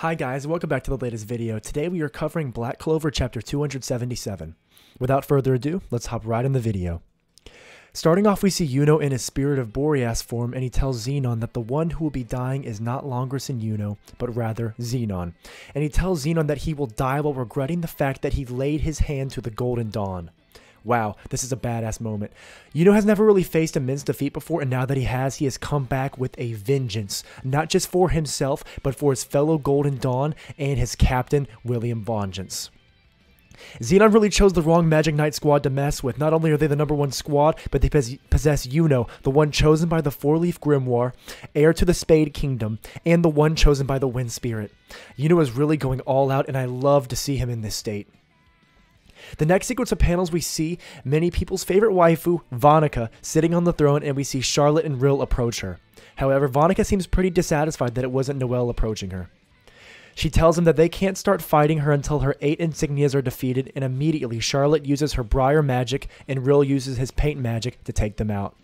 Hi guys, welcome back to the latest video. Today we are covering Black Clover chapter 277. Without further ado, let's hop right in the video. Starting off, we see Yuno in his Spirit of Boreas form, and he tells Xenon that the one who will be dying is not Longris and Yuno, but rather Xenon. And he tells Xenon that he will die while regretting the fact that he laid his hand to the Golden Dawn wow, this is a badass moment. Yuno has never really faced a men's defeat before, and now that he has, he has come back with a vengeance, not just for himself, but for his fellow Golden Dawn and his captain, William Vengeance. Xenon really chose the wrong Magic Knight squad to mess with. Not only are they the number one squad, but they possess Yuno, the one chosen by the Four Leaf Grimoire, heir to the Spade Kingdom, and the one chosen by the Wind Spirit. Yuno is really going all out, and I love to see him in this state. The next sequence of panels, we see many people's favorite waifu, Vonica, sitting on the throne, and we see Charlotte and Rill approach her. However, Vonica seems pretty dissatisfied that it wasn't Noelle approaching her. She tells him that they can't start fighting her until her eight insignias are defeated, and immediately Charlotte uses her briar magic and Rill uses his paint magic to take them out.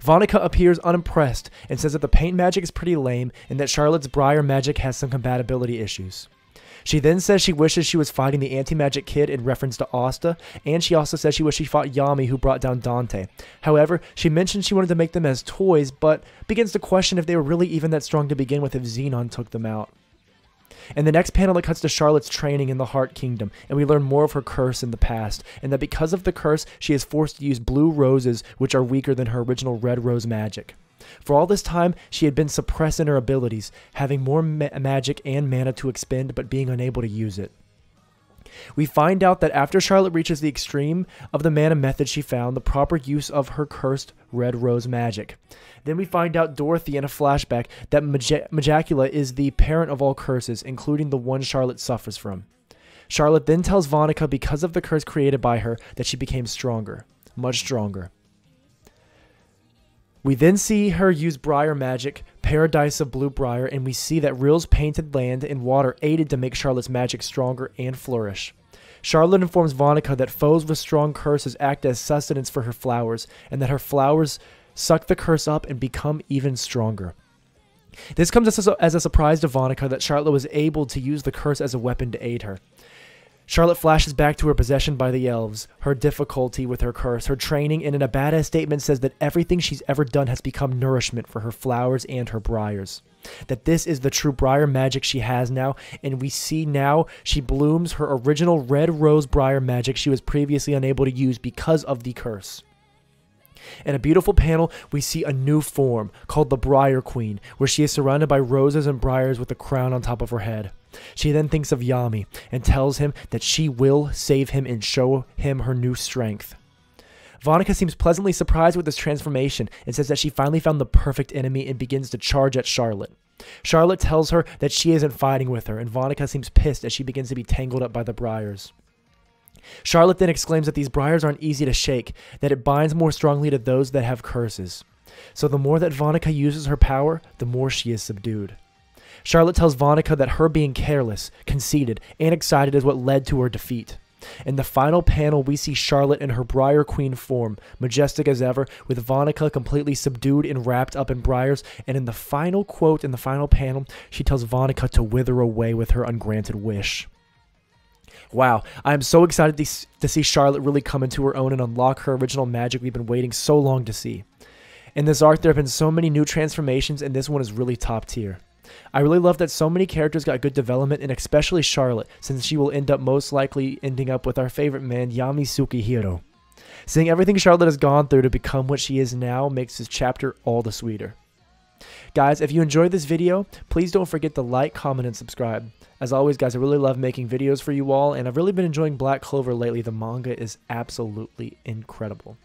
Vonica appears unimpressed and says that the paint magic is pretty lame and that Charlotte's briar magic has some compatibility issues. She then says she wishes she was fighting the anti magic kid in reference to Asta, and she also says she wishes she fought Yami, who brought down Dante. However, she mentions she wanted to make them as toys, but begins to question if they were really even that strong to begin with if Xenon took them out. In the next panel, it cuts to Charlotte's training in the Heart Kingdom, and we learn more of her curse in the past, and that because of the curse, she is forced to use blue roses, which are weaker than her original red rose magic. For all this time, she had been suppressing her abilities, having more ma magic and mana to expend, but being unable to use it. We find out that after Charlotte reaches the extreme of the mana method she found, the proper use of her cursed red rose magic. Then we find out Dorothy in a flashback that Maj- Majacula is the parent of all curses, including the one Charlotte suffers from. Charlotte then tells Vonica because of the curse created by her that she became stronger, much stronger. We then see her use Briar magic, Paradise of Blue Briar, and we see that Rill's painted land and water aided to make Charlotte's magic stronger and flourish. Charlotte informs Vonica that foes with strong curses act as sustenance for her flowers, and that her flowers suck the curse up and become even stronger. This comes as a, as a surprise to Vonica that Charlotte was able to use the curse as a weapon to aid her. Charlotte flashes back to her possession by the elves, her difficulty with her curse, her training, and in a badass statement says that everything she's ever done has become nourishment for her flowers and her briars. That this is the true briar magic she has now, and we see now she blooms her original red rose briar magic she was previously unable to use because of the curse. In a beautiful panel, we see a new form called the Briar Queen, where she is surrounded by roses and briars with a crown on top of her head. She then thinks of Yami and tells him that she will save him and show him her new strength. Vonica seems pleasantly surprised with this transformation and says that she finally found the perfect enemy and begins to charge at Charlotte. Charlotte tells her that she isn't fighting with her, and Vonica seems pissed as she begins to be tangled up by the briars. Charlotte then exclaims that these briars aren't easy to shake, that it binds more strongly to those that have curses. So the more that Vonica uses her power, the more she is subdued. Charlotte tells Vonica that her being careless, conceited, and excited is what led to her defeat. In the final panel, we see Charlotte in her Briar Queen form, majestic as ever, with Vonica completely subdued and wrapped up in briars. And in the final quote, in the final panel, she tells Vonica to wither away with her ungranted wish. Wow, I'm so excited to see Charlotte really come into her own and unlock her original magic we've been waiting so long to see. In this arc, there have been so many new transformations, and this one is really top tier. I really love that so many characters got good development, and especially Charlotte, since she will end up most likely ending up with our favorite man, Yami Sukihiro. Seeing everything Charlotte has gone through to become what she is now makes this chapter all the sweeter. Guys, if you enjoyed this video, please don't forget to like, comment, and subscribe. As always, guys, I really love making videos for you all, and I've really been enjoying Black Clover lately. The manga is absolutely incredible.